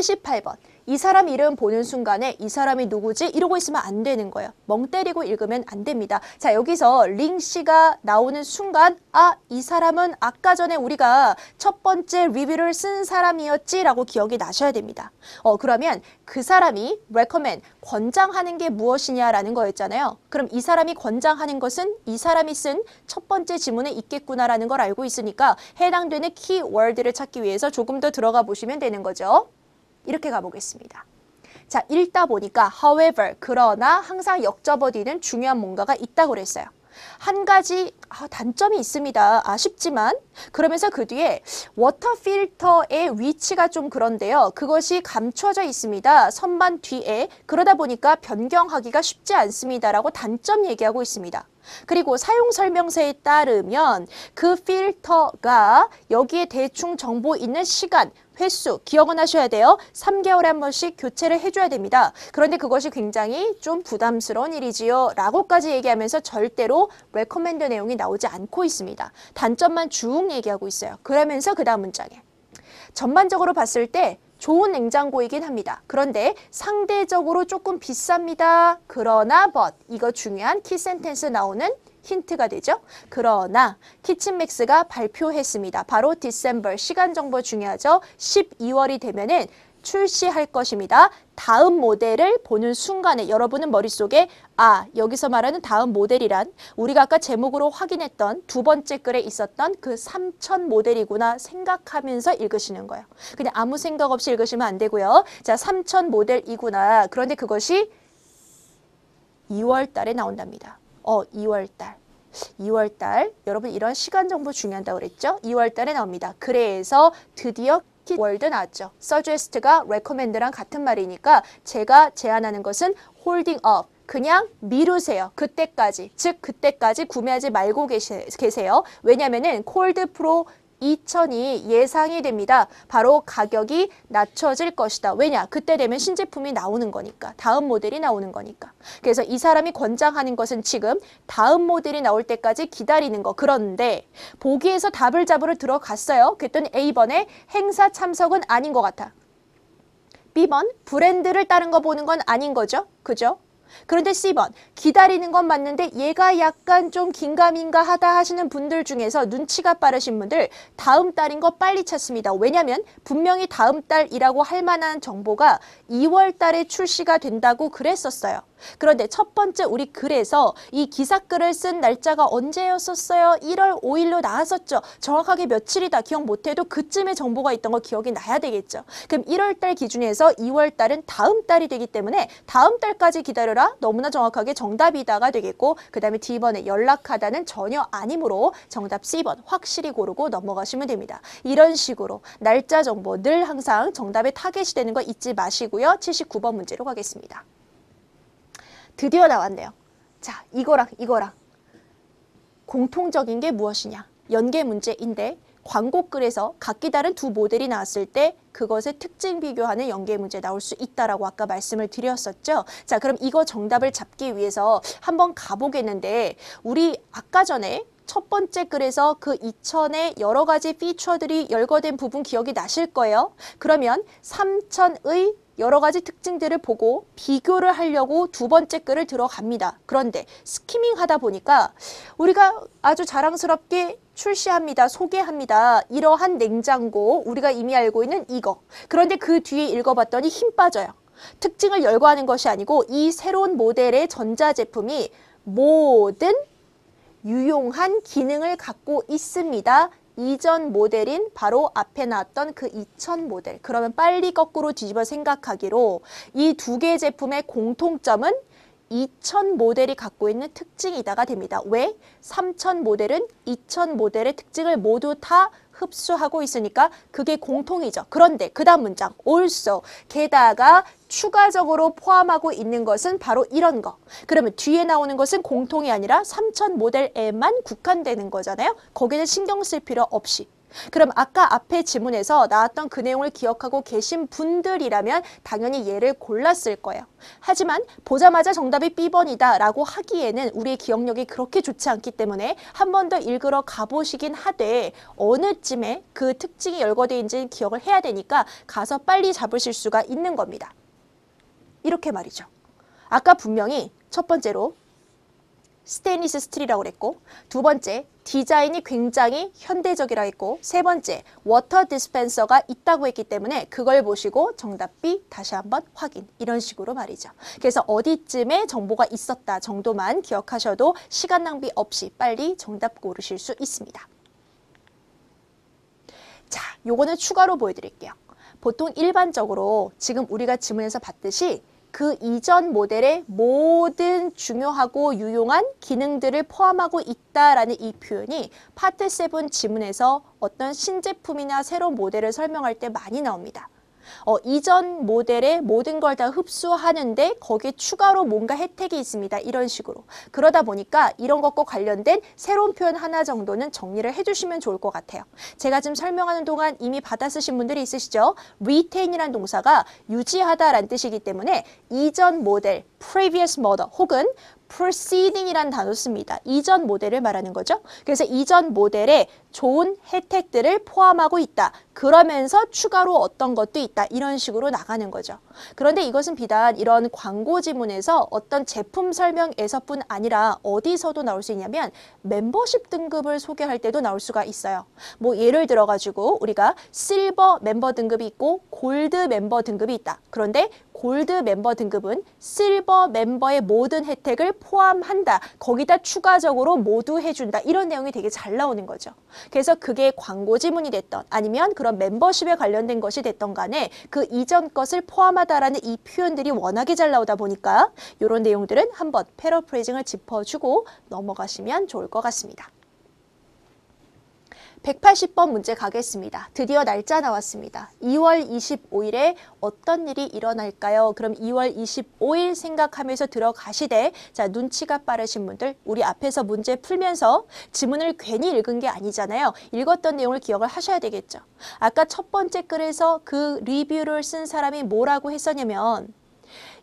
78번. 이 사람 이름 보는 순간에 이 사람이 누구지? 이러고 있으면 안 되는 거예요. 멍 때리고 읽으면 안 됩니다. 자, 여기서 링 씨가 나오는 순간 아, 이 사람은 아까 전에 우리가 첫 번째 리뷰를 쓴 사람이었지라고 기억이 나셔야 됩니다. 어, 그러면 그 사람이 recommend, 권장하는 게 무엇이냐라는 거였잖아요. 그럼 이 사람이 권장하는 것은 이 사람이 쓴 첫 번째 지문에 있겠구나라는 걸 알고 있으니까 해당되는 키워드를 찾기 위해서 조금 더 들어가 보시면 되는 거죠. 이렇게 가보겠습니다. 자, 읽다 보니까 however, 그러나 항상 역접어디는 중요한 뭔가가 있다고 그랬어요. 한 가지 아, 단점이 있습니다. 아쉽지만 그러면서 그 뒤에 워터 필터의 위치가 좀 그런데요. 그것이 감춰져 있습니다. 선반 뒤에 그러다 보니까 변경하기가 쉽지 않습니다라고 단점 얘기하고 있습니다. 그리고 사용 설명서에 따르면 그 필터가 여기에 대충 정보 있는 시간 횟수 기억은 하셔야 돼요. 3개월에 한 번씩 교체를 해줘야 됩니다. 그런데 그것이 굉장히 좀 부담스러운 일이지요. 라고까지 얘기하면서 절대로 레코멘드 내용이 나오지 않고 있습니다. 단점만 쭉 얘기하고 있어요. 그러면서 그 다음 문장에 전반적으로 봤을 때 좋은 냉장고이긴 합니다. 그런데 상대적으로 조금 비쌉니다. 그러나 but 이거 중요한 키 센텐스 나오는 힌트가 되죠. 그러나 키친맥스가 발표했습니다. 바로 디셈버 시간 정보 중요하죠. 12월이 되면은 출시할 것입니다. 다음 모델을 보는 순간에 여러분은 머릿속에 아 여기서 말하는 다음 모델이란 우리가 아까 제목으로 확인했던 두 번째 글에 있었던 그 3천 모델이구나 생각하면서 읽으시는 거예요. 그냥 아무 생각 없이 읽으시면 안 되고요. 자 3천 모델이구나 그런데 그것이 2월 달에 나온답니다. 어, 2월달. 2월달 여러분 이런 시간 정보 중요하다고 그랬죠? 2월달에 나옵니다. 그래서 드디어 키월드 나왔죠. suggest가 recommend랑 같은 말이니까 제가 제안하는 것은 holding up. 그냥 미루세요. 그때까지. 즉 그때까지 구매하지 말고 계시, 계세요. 왜냐면은 콜드 프로 2천이 예상이 됩니다. 바로 가격이 낮춰질 것이다. 왜냐? 그때 되면 신제품이 나오는 거니까. 다음 모델이 나오는 거니까. 그래서 이 사람이 권장하는 것은 지금 다음 모델이 나올 때까지 기다리는 거. 그런데 보기에서 답을 잡으러 들어갔어요. 그랬더니 A번에 행사 참석은 아닌 것 같아. B번 브랜드를 따는 거 보는 건 아닌 거죠. 그죠? 그런데 C번 기다리는 건 맞는데 얘가 약간 좀 긴가민가 하다 하시는 분들 중에서 눈치가 빠르신 분들 다음 달인 거 빨리 찾습니다. 왜냐하면 분명히 다음 달이라고 할 만한 정보가 2월 달에 출시가 된다고 그랬었어요. 그런데 첫 번째 우리 글에서 이 기사글을 쓴 날짜가 언제였었어요? 1월 5일로 나왔었죠. 정확하게 며칠이다 기억 못해도 그쯤에 정보가 있던 거 기억이 나야 되겠죠. 그럼 1월 달 기준에서 2월 달은 다음 달이 되기 때문에 다음 달까지 기다려라 너무나 정확하게 정답이다가 되겠고 그 다음에 D번에 연락하다는 전혀 아니므로 정답 C번 확실히 고르고 넘어가시면 됩니다. 이런 식으로 날짜 정보 늘 항상 정답에 타겟이 되는 거 잊지 마시고요. 79번 문제로 가겠습니다. 드디어 나왔네요. 자, 이거랑 이거랑 공통적인 게 무엇이냐? 연계 문제인데 광고글에서 각기 다른 두 모델이 나왔을 때 그것의 특징 비교하는 연계 문제 나올 수 있다라고 아까 말씀을 드렸었죠. 자, 그럼 이거 정답을 잡기 위해서 한번 가보겠는데 우리 아까 전에 첫 번째 글에서 그 이천의 여러 가지 피처들이 열거된 부분 기억이 나실 거예요. 그러면 삼천의 여러 가지 특징들을 보고 비교를 하려고 두 번째 글을 들어갑니다. 그런데 스키밍 하다 보니까 우리가 아주 자랑스럽게 출시합니다. 소개합니다. 이러한 냉장고 우리가 이미 알고 있는 이거. 그런데 그 뒤에 읽어봤더니 힘 빠져요. 특징을 열거하는 것이 아니고 이 새로운 모델의 전자제품이 모든 유용한 기능을 갖고 있습니다. 이전 모델인 바로 앞에 나왔던 그 2000 모델 그러면 빨리 거꾸로 뒤집어 생각하기로 이 두 개의 제품의 공통점은 2000 모델이 갖고 있는 특징이다가 됩니다. 왜? 3000 모델은 2000 모델의 특징을 모두 다 흡수하고 있으니까 그게 공통이죠. 그런데 그 다음 문장 also 게다가 추가적으로 포함하고 있는 것은 바로 이런 거. 그러면 뒤에 나오는 것은 공통이 아니라 3000 모델에만 국한되는 거잖아요. 거기는 신경 쓸 필요 없이 그럼 아까 앞에 지문에서 나왔던 그 내용을 기억하고 계신 분들이라면 당연히 얘를 골랐을 거예요. 하지만 보자마자 정답이 B번이다 라고 하기에는 우리의 기억력이 그렇게 좋지 않기 때문에 한 번 더 읽으러 가보시긴 하되 어느 쯤에 그 특징이 열거돼는지 기억을 해야 되니까 가서 빨리 잡으실 수가 있는 겁니다. 이렇게 말이죠. 아까 분명히 첫 번째로 스테니리스 스틸이라고 그랬고 두 번째 디자인이 굉장히 현대적이라 했고 세 번째 워터 디스펜서가 있다고 했기 때문에 그걸 보시고 정답 B 다시 한번 확인 이런 식으로 말이죠. 그래서 어디쯤에 정보가 있었다 정도만 기억하셔도 시간 낭비 없이 빨리 정답 고르실 수 있습니다. 자, 요거는 추가로 보여드릴게요. 보통 일반적으로 지금 우리가 지문에서 봤듯이 그 이전 모델의 모든 중요하고 유용한 기능들을 포함하고 있다라는 이 표현이 파트 세븐 지문에서 어떤 신제품이나 새로운 모델을 설명할 때 많이 나옵니다. 어, 이전 모델의 모든 걸 다 흡수하는데 거기에 추가로 뭔가 혜택이 있습니다. 이런 식으로. 그러다 보니까 이런 것과 관련된 새로운 표현 하나 정도는 정리를 해주시면 좋을 것 같아요. 제가 지금 설명하는 동안 이미 받아 쓰신 분들이 있으시죠? retain이란 동사가 유지하다 라는 뜻이기 때문에 이전 모델, previous model 혹은 p r o c e d i n g 이란 단어 씁니다. 이전 모델을 말하는 거죠. 그래서 이전 모델에 좋은 혜택들을 포함하고 있다. 그러면서 추가로 어떤 것도 있다 이런 식으로 나가는 거죠. 그런데 이것은 비단 이런 광고 지문에서 어떤 제품 설명에서뿐 아니라 어디서도 나올 수 있냐면 멤버십 등급을 소개할 때도 나올 수가 있어요. 뭐 예를 들어 가지고 우리가 실버 멤버 등급이 있고 골드 멤버 등급이 있다. 그런데 골드 멤버 등급은 실버 멤버의 모든 혜택을 포함한다. 거기다 추가적으로 모두 해준다. 이런 내용이 되게 잘 나오는 거죠. 그래서 그게 광고 지문이 됐던 아니면 그 그런 멤버십에 관련된 것이 됐던 간에 그 이전 것을 포함하다라는 이 표현들이 워낙에 잘 나오다 보니까 이런 내용들은 한번 패러프레이징을 짚어주고 넘어가시면 좋을 것 같습니다. 180번 문제 가겠습니다. 드디어 날짜 나왔습니다. 2월 25일에 어떤 일이 일어날까요? 그럼 2월 25일 생각하면서 들어가시되 자 눈치가 빠르신 분들 우리 앞에서 문제 풀면서 지문을 괜히 읽은 게 아니잖아요. 읽었던 내용을 기억을 하셔야 되겠죠. 아까 첫 번째 글에서 그 리뷰를 쓴 사람이 뭐라고 했었냐면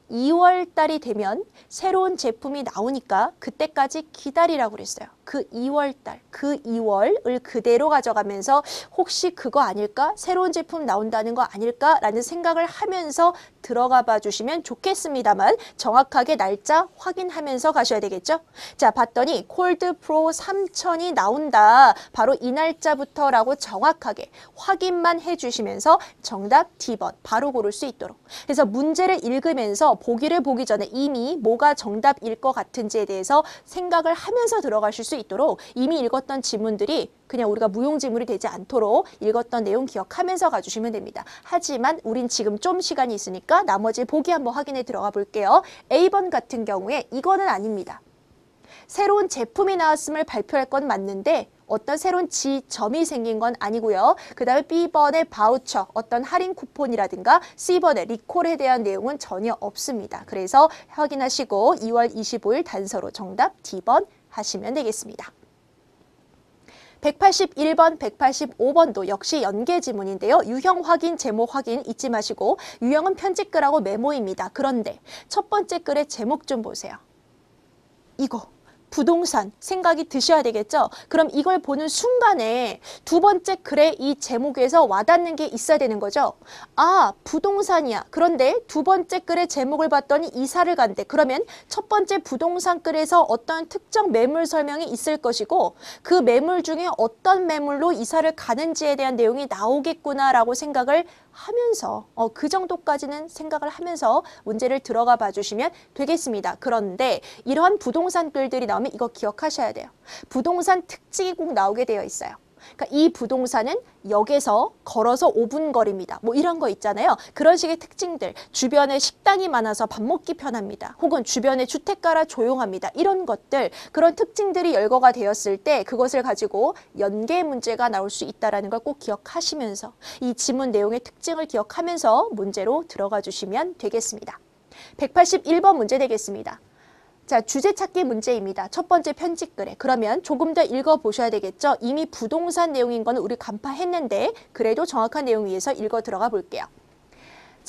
2월 달이 되면 새로운 제품이 나오니까 그때까지 기다리라고 그랬어요. 그 2월달, 그 2월을 그대로 가져가면서 혹시 그거 아닐까? 새로운 제품 나온다는 거 아닐까? 라는 생각을 하면서 들어가 봐 주시면 좋겠습니다만 정확하게 날짜 확인하면서 가셔야 되겠죠? 자, 봤더니 콜드 프로 3000이 나온다. 바로 이 날짜부터라고 정확하게 확인만 해 주시면서 정답 D번 바로 고를 수 있도록. 그래서 문제를 읽으면서 보기를 보기 전에 이미 뭐가 정답일 것 같은지에 대해서 생각을 하면서 들어가실 수 있도록 이미 읽었던 지문들이 그냥 우리가 무용지물이 되지 않도록 읽었던 내용 기억하면서 가주시면 됩니다. 하지만 우린 지금 좀 시간이 있으니까 나머지 보기 한번 확인해 들어가 볼게요. A번 같은 경우에 이거는 아닙니다. 새로운 제품이 나왔음을 발표할 건 맞는데 어떤 새로운 지점이 생긴 건 아니고요. 그 다음에 B번의 바우처, 어떤 할인 쿠폰이라든가 C번의 리콜에 대한 내용은 전혀 없습니다. 그래서 확인하시고 2월 25일 단서로 정답 D번 하시면 되겠습니다. 181번, 185번도 역시 연계 지문인데요. 유형 확인, 제목 확인 잊지 마시고 유형은 편집글하고 메모입니다. 그런데 첫 번째 글의 제목 좀 보세요. 이거 부동산 생각이 드셔야 되겠죠. 그럼 이걸 보는 순간에 두 번째 글의 이 제목에서 와닿는 게 있어야 되는 거죠. 아 부동산이야. 그런데 두 번째 글의 제목을 봤더니 이사를 간대. 그러면 첫 번째 부동산 글에서 어떤 특정 매물 설명이 있을 것이고 그 매물 중에 어떤 매물로 이사를 가는지에 대한 내용이 나오겠구나라고 생각을 하면서 어, 그 정도까지는 생각을 하면서 문제를 들어가 봐주시면 되겠습니다. 그런데 이러한 부동산 글들이 나오면 이거 기억하셔야 돼요. 부동산 특징이 꼭 나오게 되어 있어요. 그러니까 이 부동산은 역에서 걸어서 5분 거리입니다. 뭐 이런 거 있잖아요. 그런 식의 특징들. 주변에 식당이 많아서 밥 먹기 편합니다. 혹은 주변에 주택가라 조용합니다. 이런 것들. 그런 특징들이 열거가 되었을 때 그것을 가지고 연계 문제가 나올 수 있다는 걸 꼭 기억하시면서 이 지문 내용의 특징을 기억하면서 문제로 들어가 주시면 되겠습니다. 181번 문제 되겠습니다. 자, 주제 찾기 문제입니다. 첫 번째 편집글에. 그러면 조금 더 읽어보셔야 되겠죠? 이미 부동산 내용인 건 우리 간파했는데 그래도 정확한 내용 위해서 읽어 들어가 볼게요.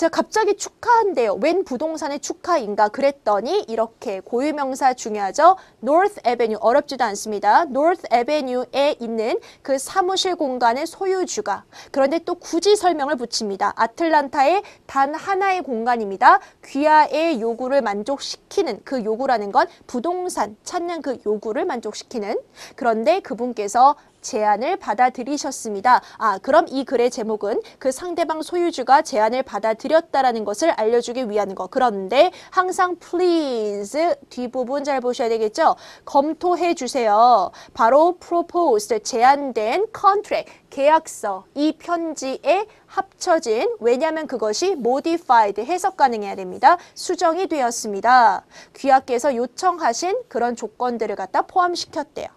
제가 갑자기 축하한대요. 웬 부동산의 축하인가 그랬더니 이렇게 고유명사 중요하죠. North Avenue 어렵지도 않습니다. North Avenue에 있는 그 사무실 공간의 소유주가 그런데 또 굳이 설명을 붙입니다. 아틀란타의 단 하나의 공간입니다. 귀하의 요구를 만족시키는 그 요구라는 건 부동산 찾는 그 요구를 만족시키는 그런데 그분께서 제안을 받아들이셨습니다. 아, 그럼 이 글의 제목은 그 상대방 소유주가 제안을 받아들였다라는 것을 알려주기 위한 거. 그런데 항상 please 뒷부분 잘 보셔야 되겠죠? 검토해 주세요. 바로 proposed 제안된 contract 계약서 이 편지에 합쳐진 왜냐면 그것이 modified 해석 가능해야 됩니다. 수정이 되었습니다. 귀하께서 요청하신 그런 조건들을 갖다 포함시켰대요.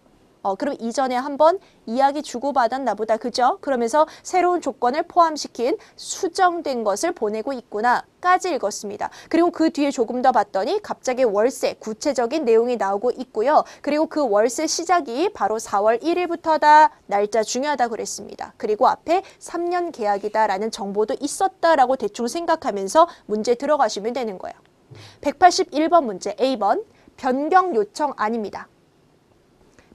어, 그럼 이전에 한번 이야기 주고받았나 보다. 그죠? 그러면서 새로운 조건을 포함시킨 수정된 것을 보내고 있구나. 까지 읽었습니다. 그리고 그 뒤에 조금 더 봤더니 갑자기 월세 구체적인 내용이 나오고 있고요. 그리고 그 월세 시작이 바로 4월 1일부터다. 날짜 중요하다 그랬습니다. 그리고 앞에 3년 계약이다라는 정보도 있었다라고 대충 생각하면서 문제 들어가시면 되는 거예요. 181번 문제 A번 변경 요청 아닙니다.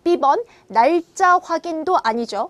B번 날짜 확인도 아니죠.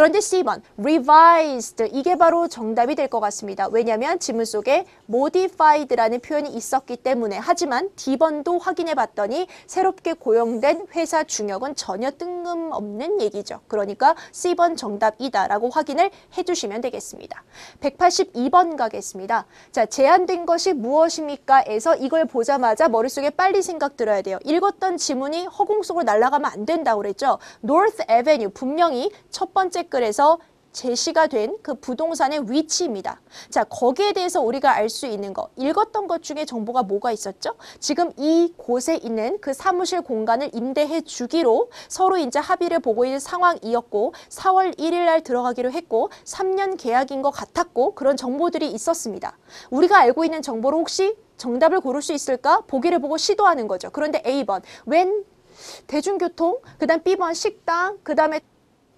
그런데 C번 revised 이게 바로 정답이 될 것 같습니다. 왜냐하면 지문 속에 modified라는 표현이 있었기 때문에 하지만 D번도 확인해 봤더니 새롭게 고용된 회사 중역은 전혀 뜬금없는 얘기죠. 그러니까 C번 정답이다라고 확인을 해주시면 되겠습니다. 182번 가겠습니다. 자, 제한된 것이 무엇입니까? 에서 이걸 보자마자 머릿속에 빨리 생각 들어야 돼요. 읽었던 지문이 허공 속으로 날아가면 안 된다고 그랬죠. North Avenue 분명히 첫 번째 댓글에서 제시가 된 그 부동산의 위치입니다. 자, 거기에 대해서 우리가 알 수 있는 거, 읽었던 것 중에 정보가 뭐가 있었죠? 지금 이 곳에 있는 그 사무실 공간을 임대해 주기로 서로 이제 합의를 보고 있는 상황이었고 4월 1일 날 들어가기로 했고 3년 계약인 것 같았고 그런 정보들이 있었습니다. 우리가 알고 있는 정보로 혹시 정답을 고를 수 있을까? 보기를 보고 시도하는 거죠. 그런데 A번, 웬 대중교통, 그 다음 B번 식당, 그 다음에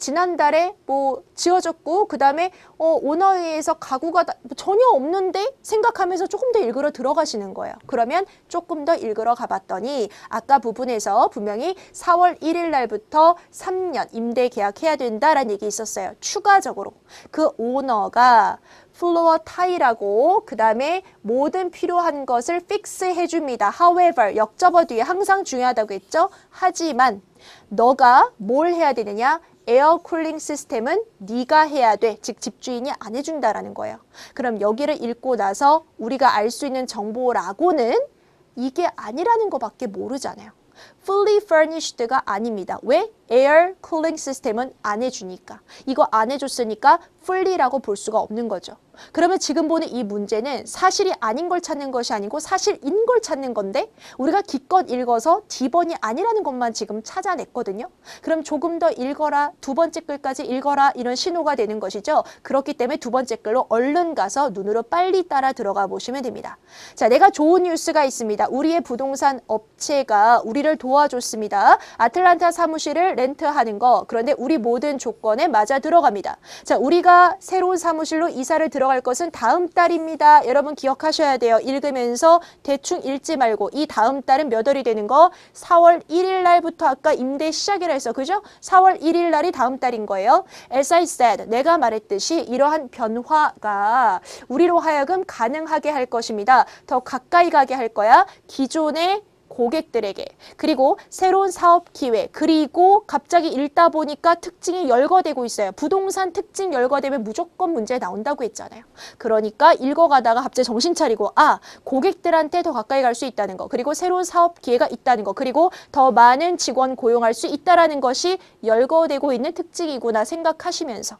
지난달에 뭐 지어졌고 그 다음에 어, 오너에서 가구가 다, 전혀 없는데 생각하면서 조금 더 일그러 들어가시는 거예요. 그러면 조금 더 일그러 가봤더니 아까 부분에서 분명히 4월 1일 날부터 3년 임대 계약해야 된다라는 얘기 있었어요. 추가적으로 그 오너가 플로어 타이라고 그 다음에 모든 필요한 것을 픽스 해줍니다. however 역접어 뒤에 항상 중요하다고 했죠. 하지만 너가 뭘 해야 되느냐 에어 쿨링 시스템은 네가 해야 돼. 즉 집주인이 안 해준다라는 거예요. 그럼 여기를 읽고 나서 우리가 알 수 있는 정보라고는 이게 아니라는 것밖에 모르잖아요. fully furnished가 아닙니다. 왜? 에어 쿨링 시스템은 안 해주니까. 이거 안 해줬으니까 fully라고 볼 수가 없는 거죠. 그러면 지금 보는 이 문제는 사실이 아닌 걸 찾는 것이 아니고 사실인 걸 찾는 건데 우리가 기껏 읽어서 D번이 아니라는 것만 지금 찾아냈거든요. 그럼 조금 더 읽어라, 두 번째 글까지 읽어라 이런 신호가 되는 것이죠. 그렇기 때문에 두 번째 글로 얼른 가서 눈으로 빨리 따라 들어가 보시면 됩니다. 자, 내가 좋은 뉴스가 있습니다. 우리의 부동산 업체가 우리를 도와줬습니다. 아틀란타 사무실을 렌트하는 거 그런데 우리 모든 조건에 맞아 들어갑니다. 자, 우리가 새로운 사무실로 이사를 들어가 들어갈 것은 다음 달입니다. 여러분 기억하셔야 돼요. 읽으면서 대충 읽지 말고 이 다음 달은 몇 월이 되는 거? 4월 1일 날부터 아까 임대 시작이라 했어. 그죠? 4월 1일 날이 다음 달인 거예요. As I said, 내가 말했듯이 이러한 변화가 우리로 하여금 가능하게 할 것입니다. 더 가까이 가게 할 거야. 기존의 고객들에게 그리고 새로운 사업 기회 그리고 갑자기 읽다 보니까 특징이 열거되고 있어요. 부동산 특징 열거되면 무조건 문제 나온다고 했잖아요. 그러니까 읽어가다가 갑자기 정신 차리고 아 고객들한테 더 가까이 갈 수 있다는 거 그리고 새로운 사업 기회가 있다는 거 그리고 더 많은 직원 고용할 수 있다라는 것이 열거되고 있는 특징이구나 생각하시면서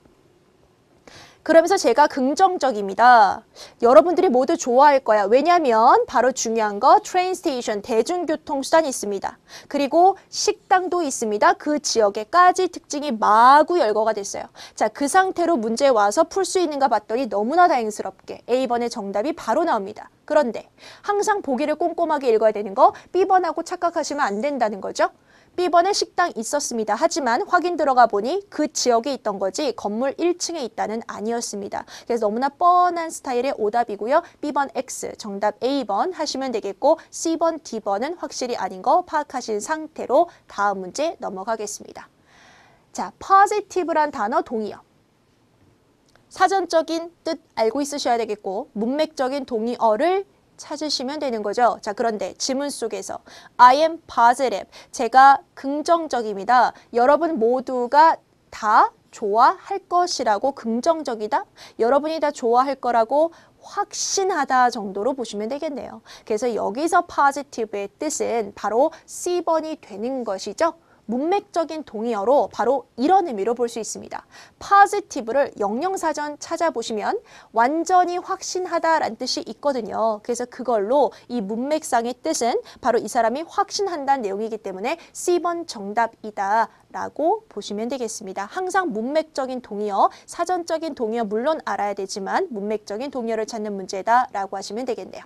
그러면서 제가 긍정적입니다. 여러분들이 모두 좋아할 거야. 왜냐하면 바로 중요한 거 트레인 스테이션 대중교통수단이 있습니다. 그리고 식당도 있습니다. 그 지역에까지 특징이 마구 열거가 됐어요. 자, 그 상태로 문제 와서 풀 수 있는가 봤더니 너무나 다행스럽게 A번의 정답이 바로 나옵니다. 그런데 항상 보기를 꼼꼼하게 읽어야 되는 거 B번하고 착각하시면 안 된다는 거죠. B번에 식당 있었습니다. 하지만 확인 들어가 보니 그 지역에 있던 거지 건물 1층에 있다는 아니었습니다. 그래서 너무나 뻔한 스타일의 오답이고요. B번 X, 정답 A번 하시면 되겠고 C번, D번은 확실히 아닌 거 파악하신 상태로 다음 문제 넘어가겠습니다. 자, positive란 단어 동의어. 사전적인 뜻 알고 있으셔야 되겠고 문맥적인 동의어를 찾으시면 되는 거죠. 자, 그런데 지문 속에서 I am positive. 제가 긍정적입니다. 여러분 모두가 다 좋아할 것이라고 긍정적이다. 여러분이 다 좋아할 거라고 확신하다 정도로 보시면 되겠네요. 그래서 여기서 positive의 뜻은 바로 C번이 되는 것이죠. 문맥적인 동의어로 바로 이런 의미로 볼 수 있습니다. p 지티브를 영영사전 찾아보시면 완전히 확신하다라는 뜻이 있거든요. 그래서 그걸로 이 문맥상의 뜻은 바로 이 사람이 확신한다는 내용이기 때문에 C번 정답이다 라고 보시면 되겠습니다. 항상 문맥적인 동의어, 사전적인 동의어 물론 알아야 되지만 문맥적인 동의어를 찾는 문제다 라고 하시면 되겠네요.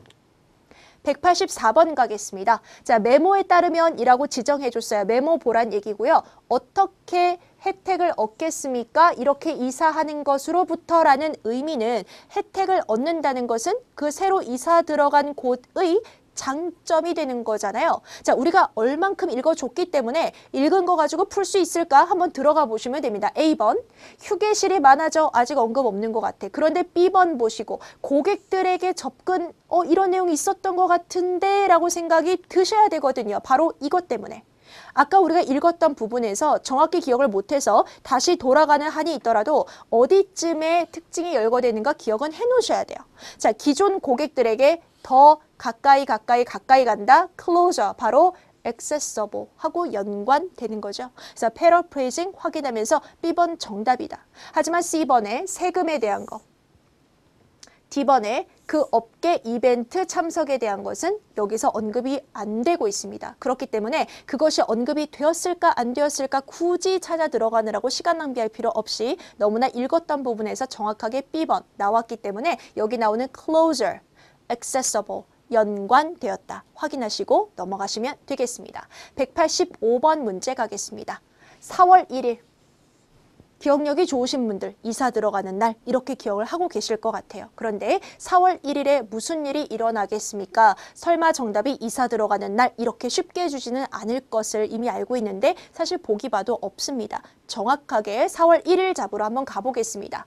184번 가겠습니다. 자, 메모에 따르면 이라고 지정해 줬어요. 메모 보란 얘기고요. 어떻게 혜택을 얻겠습니까? 이렇게 이사하는 것으로부터라는 의미는 혜택을 얻는다는 것은 그 새로 이사 들어간 곳의 장점이 되는 거잖아요. 자, 우리가 얼만큼 읽어줬기 때문에 읽은 거 가지고 풀 수 있을까 한번 들어가 보시면 됩니다. A번 휴게실이 많아져 아직 언급 없는 것 같아. 그런데 B번 보시고 고객들에게 접근 어 이런 내용이 있었던 것 같은데 라고 생각이 드셔야 되거든요. 바로 이것 때문에. 아까 우리가 읽었던 부분에서 정확히 기억을 못해서 다시 돌아가는 한이 있더라도 어디쯤에 특징이 열거되는가 기억은 해놓으셔야 돼요. 자, 기존 고객들에게 더 가까이 가까이 가까이 간다. closer 바로 accessible 하고 연관되는 거죠. 그래서 paraphrasing 확인하면서 B번 정답이다. 하지만 C번에 세금에 대한 거. D번에 그 업계 이벤트 참석에 대한 것은 여기서 언급이 안 되고 있습니다. 그렇기 때문에 그것이 언급이 되었을까 안 되었을까 굳이 찾아 들어가느라고 시간 낭비할 필요 없이 너무나 읽었던 부분에서 정확하게 B번 나왔기 때문에 여기 나오는 closer, accessible, 연관되었다. 확인하시고 넘어가시면 되겠습니다. 185번 문제 가겠습니다. 4월 1일 기억력이 좋으신 분들 이사 들어가는 날 이렇게 기억을 하고 계실 것 같아요. 그런데 4월 1일에 무슨 일이 일어나겠습니까? 설마 정답이 이사 들어가는 날 이렇게 쉽게 해주지는 않을 것을 이미 알고 있는데 사실 보기 봐도 없습니다. 정확하게 4월 1일 잡으러 한번 가보겠습니다.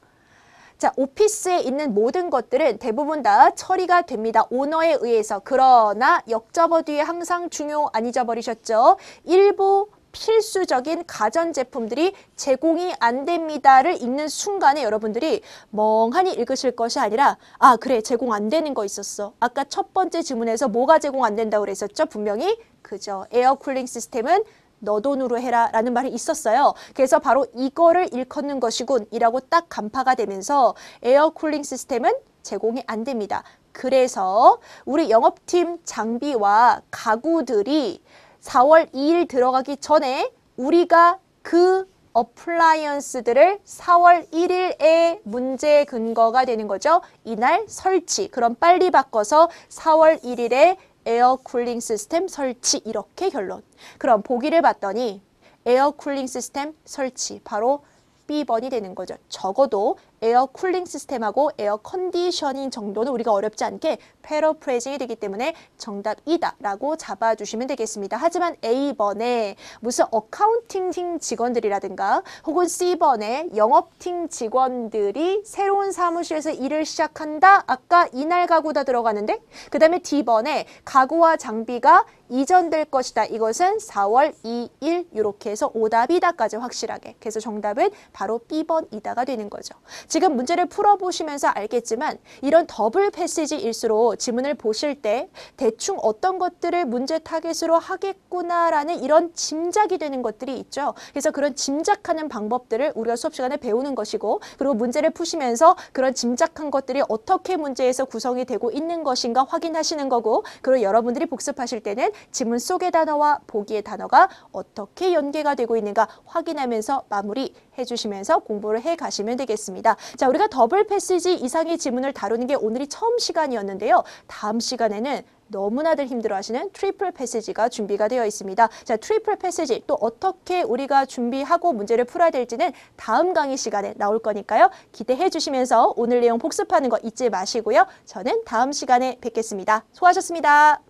자, 오피스에 있는 모든 것들은 대부분 다 처리가 됩니다. 오너에 의해서. 그러나 역접어 뒤에 항상 중요 안 잊어버리셨죠? 일부 필수적인 가전제품들이 제공이 안 됩니다를 읽는 순간에 여러분들이 멍하니 읽으실 것이 아니라 아 그래 제공 안 되는 거 있었어 아까 첫 번째 지문에서 뭐가 제공 안 된다고 그랬었죠 분명히 그죠 에어쿨링 시스템은 너 돈으로 해라 라는 말이 있었어요. 그래서 바로 이거를 일컫는 것이군이라고 딱 간파가 되면서 에어 쿨링 시스템은 제공이 안 됩니다. 그래서 우리 영업팀 장비와 가구들이 4월 2일 들어가기 전에 우리가 그 어플라이언스들을 4월 1일에 문제 근거가 되는 거죠. 이날 설치. 그럼 빨리 바꿔서 4월 1일에 에어 쿨링 시스템 설치 이렇게 결론. 그럼 보기를 봤더니 에어 쿨링 시스템 설치 바로 B번이 되는 거죠. 적어도 에어 쿨링 시스템하고 에어 컨디셔닝 정도는 우리가 어렵지 않게 패러프레징이 되기 때문에 정답이다 라고 잡아주시면 되겠습니다. 하지만 A번에 무슨 어카운팅팀 직원들이라든가 혹은 C번에 영업팀 직원들이 새로운 사무실에서 일을 시작한다. 아까 이날 가구다 들어가는데 그 다음에 D번에 가구와 장비가 이전될 것이다. 이것은 4월 2일 이렇게 해서 오답이다까지 확실하게. 그래서 정답은 바로 B번이다가 되는 거죠. 지금 문제를 풀어보시면서 알겠지만 이런 더블 패시지일수록 지문을 보실 때 대충 어떤 것들을 문제 타겟으로 하겠구나라는 이런 짐작이 되는 것들이 있죠. 그래서 그런 짐작하는 방법들을 우리가 수업 시간에 배우는 것이고 그리고 문제를 푸시면서 그런 짐작한 것들이 어떻게 문제에서 구성이 되고 있는 것인가 확인하시는 거고 그리고 여러분들이 복습하실 때는 지문 속의 단어와 보기의 단어가 어떻게 연계가 되고 있는가 확인하면서 마무리 해주시면서 공부를 해가시면 되겠습니다. 자, 우리가 더블 패시지 이상의 지문을 다루는 게 오늘이 처음 시간이었는데요. 다음 시간에는 너무나들 힘들어하시는 트리플 패시지가 준비가 되어 있습니다. 자, 트리플 패시지 또 어떻게 우리가 준비하고 문제를 풀어야 될지는 다음 강의 시간에 나올 거니까요. 기대해 주시면서 오늘 내용 복습하는 거 잊지 마시고요. 저는 다음 시간에 뵙겠습니다. 수고하셨습니다.